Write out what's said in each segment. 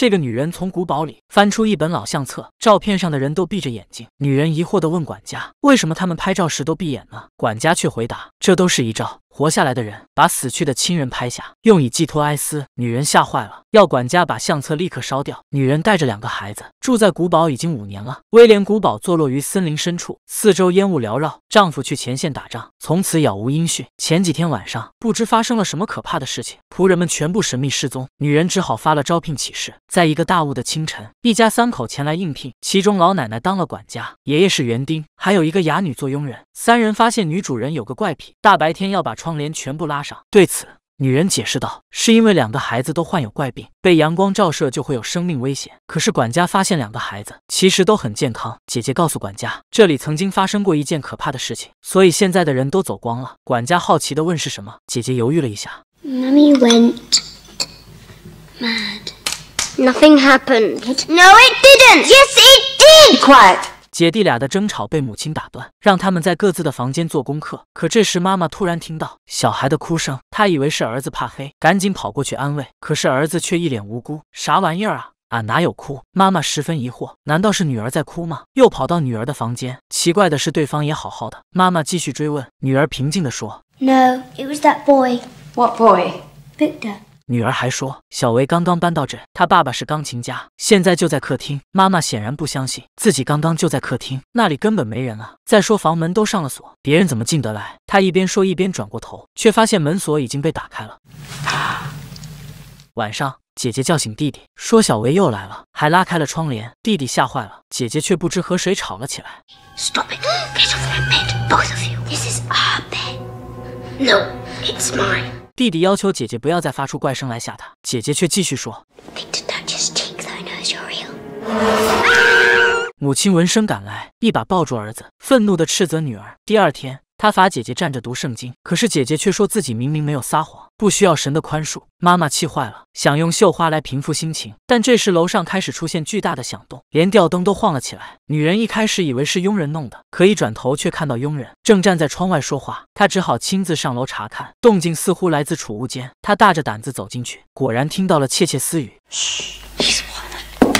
这个女人从古堡里翻出一本老相册，照片上的人都闭着眼睛。女人疑惑地问管家：“为什么他们拍照时都闭眼呢？”管家却回答：“这都是遗照。”活下来的人把死去的亲人拍下，用以寄托哀思。女人吓坏了，要管家把相册立刻烧掉。女人带着两个孩子住在古堡已经五年了。威廉古堡坐落于森林深处，四周烟雾缭绕。丈夫去前线打仗，从此杳无音讯。前几天晚上，不知发生了什么可怕的事情，仆人们全部神秘失踪。女人只好发了招聘启事。在一个大雾的清晨，一家三口前来应聘，其中老奶奶当了管家，爷爷是园丁，还有一个哑女做佣人。三人发现女主人有个怪癖，大白天要把。窗帘全部拉上。对此，女人解释道：“是因为两个孩子都患有怪病，被阳光照射就会有生命危险。可是管家发现两个孩子其实都很健康。”姐姐告诉管家：“这里曾经发生过一件可怕的事情，所以现在的人都走光了。”管家好奇的问：“是什么？”姐姐犹豫了一下。姐弟俩的争吵被母亲打断，让他们在各自的房间做功课。可这时，妈妈突然听到小孩的哭声，她以为是儿子怕黑，赶紧跑过去安慰。可是儿子却一脸无辜：“啥玩意儿啊，俺哪有哭？”妈妈十分疑惑，难道是女儿在哭吗？又跑到女儿的房间，奇怪的是对方也好好的。妈妈继续追问，女儿平静地说：“No, it was that boy. What boy? Victor.” 女儿还说，小维刚刚搬到这，他爸爸是钢琴家，现在就在客厅。妈妈显然不相信自己刚刚就在客厅，那里根本没人啊！再说房门都上了锁，别人怎么进得来？她一边说一边转过头，却发现门锁已经被打开了。晚上，姐姐叫醒弟弟，说小维又来了，还拉开了窗帘。弟弟吓坏了，姐姐却不知和谁吵了起来。弟弟要求姐姐不要再发出怪声来吓他，姐姐却继续说。母亲闻声赶来，一把抱住儿子，愤怒地斥责女儿。第二天。他罚姐姐站着读圣经，可是姐姐却说自己明明没有撒谎，不需要神的宽恕。妈妈气坏了，想用绣花来平复心情，但这时楼上开始出现巨大的响动，连吊灯都晃了起来。女人一开始以为是佣人弄的，可一转头却看到佣人正站在窗外说话，她只好亲自上楼查看。动静似乎来自储物间，她大着胆子走进去，果然听到了窃窃私语：“嘘，你说话呢。”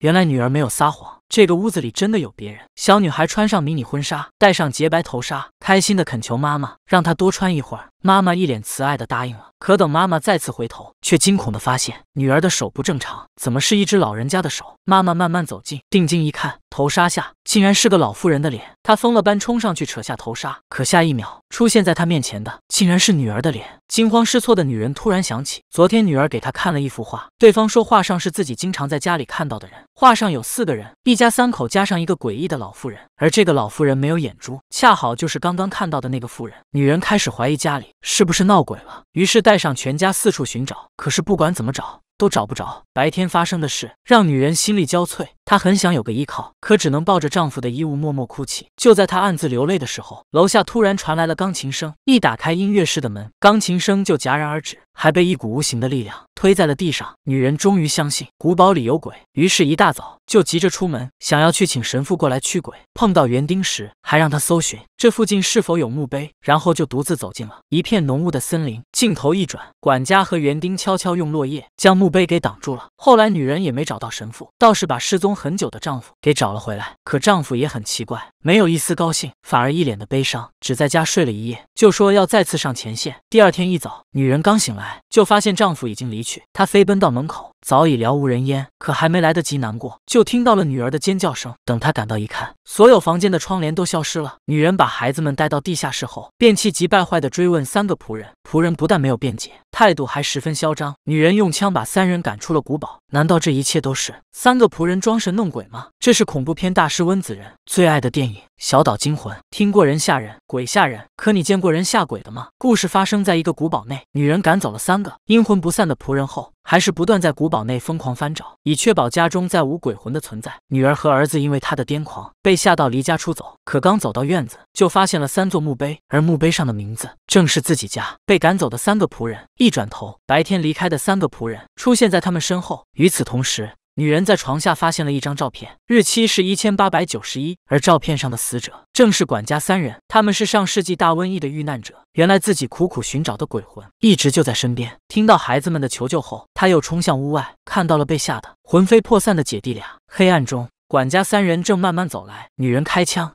原来女儿没有撒谎。这个屋子里真的有别人。小女孩穿上迷你婚纱，戴上洁白头纱，开心地恳求妈妈让她多穿一会儿。妈妈一脸慈爱地答应了。可等妈妈再次回头，却惊恐地发现女儿的手不正常，怎么是一只老人家的手？妈妈慢慢走近，定睛一看，头纱下竟然是个老妇人的脸。她疯了般冲上去扯下头纱，可下一秒出现在她面前的竟然是女儿的脸。惊慌失措的女人突然想起，昨天女儿给她看了一幅画，对方说画上是自己经常在家里看到的人。画上有四个人，一一家三口加上一个诡异的老妇人，而这个老妇人没有眼珠，恰好就是刚刚看到的那个妇人。女人开始怀疑家里是不是闹鬼了，于是带上全家四处寻找，可是不管怎么找都找不着。白天发生的事让女人心力交瘁，她很想有个依靠，可只能抱着丈夫的衣物默默哭泣。就在她暗自流泪的时候，楼下突然传来了钢琴声，一打开音乐室的门，钢琴声就戛然而止。还被一股无形的力量推在了地上。女人终于相信古堡里有鬼，于是一大早就急着出门，想要去请神父过来驱鬼。碰到园丁时，还让他搜寻这附近是否有墓碑，然后就独自走进了一片浓雾的森林。镜头一转，管家和园丁悄悄用落叶将墓碑给挡住了。后来女人也没找到神父，倒是把失踪很久的丈夫给找了回来。可丈夫也很奇怪，没有一丝高兴，反而一脸的悲伤，只在家睡了一夜，就说要再次上前线。第二天一早，女人刚醒来。就发现丈夫已经离去，她飞奔到门口。早已了无人烟，可还没来得及难过，就听到了女儿的尖叫声。等他赶到一看，所有房间的窗帘都消失了。女人把孩子们带到地下室后，便气急败坏地追问三个仆人。仆人不但没有辩解，态度还十分嚣张。女人用枪把三人赶出了古堡。难道这一切都是三个仆人装神弄鬼吗？这是恐怖片大师温子仁最爱的电影《小岛惊魂》，听过人吓人，鬼吓人，可你见过人吓鬼的吗？故事发生在一个古堡内，女人赶走了三个阴魂不散的仆人后。还是不断在古堡内疯狂翻找，以确保家中再无鬼魂的存在。女儿和儿子因为他的癫狂被吓到离家出走。可刚走到院子，就发现了三座墓碑，而墓碑上的名字正是自己家被赶走的三个仆人。一转头，白天离开的三个仆人出现在他们身后。与此同时，女人在床下发现了一张照片，日期是一千八百九十一，而照片上的死者正是管家三人，他们是上世纪大瘟疫的遇难者。原来自己苦苦寻找的鬼魂一直就在身边。听到孩子们的求救后，他又冲向屋外，看到了被吓得魂飞魄散的姐弟俩。黑暗中，管家三人正慢慢走来，女人开枪。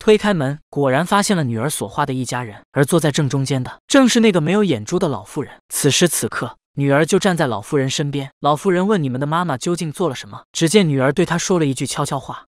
推开门，果然发现了女儿所画的一家人，而坐在正中间的正是那个没有眼珠的老妇人。此时此刻，女儿就站在老妇人身边。老妇人问：“你们的妈妈究竟做了什么？”只见女儿对她说了一句悄悄话。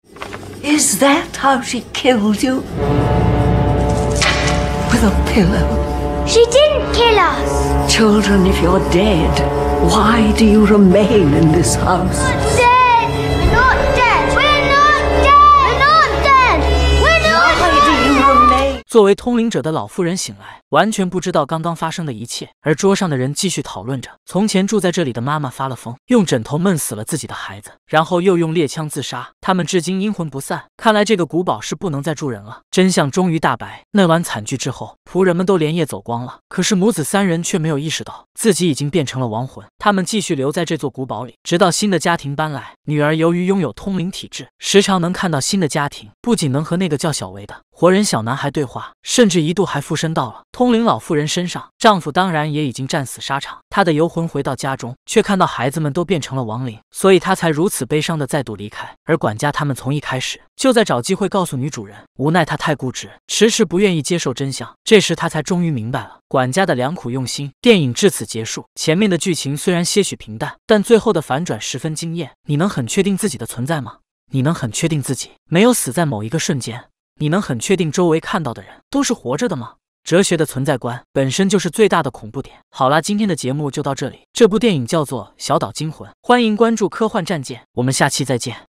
作为通灵者的老妇人醒来，完全不知道刚刚发生的一切。而桌上的人继续讨论着：从前住在这里的妈妈发了疯，用枕头闷死了自己的孩子，然后又用猎枪自杀。他们至今阴魂不散，看来这个古堡是不能再住人了。真相终于大白。那晚惨剧之后，仆人们都连夜走光了，可是母子三人却没有意识到自己已经变成了亡魂。他们继续留在这座古堡里，直到新的家庭搬来。女儿由于拥有通灵体质，时常能看到新的家庭，不仅能和那个叫小维的活人小男孩对话。甚至一度还附身到了通灵老妇人身上，丈夫当然也已经战死沙场。他的游魂回到家中，却看到孩子们都变成了亡灵，所以他才如此悲伤的再度离开。而管家他们从一开始就在找机会告诉女主人，无奈她太固执，迟迟不愿意接受真相。这时他才终于明白了管家的良苦用心。电影至此结束，前面的剧情虽然些许平淡，但最后的反转十分惊艳。你能很确定自己的存在吗？你能很确定自己没有死在某一个瞬间？你能很确定周围看到的人都是活着的吗？哲学的存在观本身就是最大的恐怖点。好啦，今天的节目就到这里。这部电影叫做《小岛惊魂》，欢迎关注科幻战舰，我们下期再见。